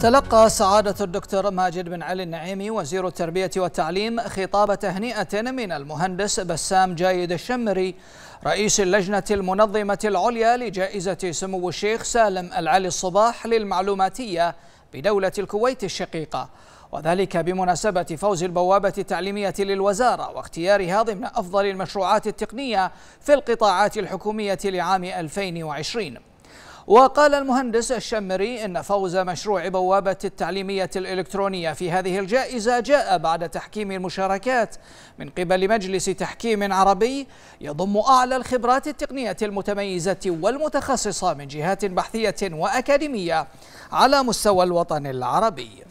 تلقى سعادة الدكتور ماجد بن علي النعيمي وزير التربية والتعليم خطاب تهنئة من المهندس بسام جايد الشمري رئيس اللجنة المنظمة العليا لجائزة سمو الشيخ سالم العلي الصباح للمعلوماتية بدولة الكويت الشقيقة وذلك بمناسبة فوز البوابة التعليمية للوزارة واختيارها ضمن أفضل المشروعات التقنية في القطاعات الحكومية لعام 2020 وقال المهندس الشمري إن فوز مشروع بوابة التعليمية الإلكترونية في هذه الجائزة جاء بعد تحكيم المشاركات من قبل مجلس تحكيم عربي يضم أعلى الخبرات التقنية المتميزة والمتخصصة من جهات بحثية وأكاديمية على مستوى الوطن العربي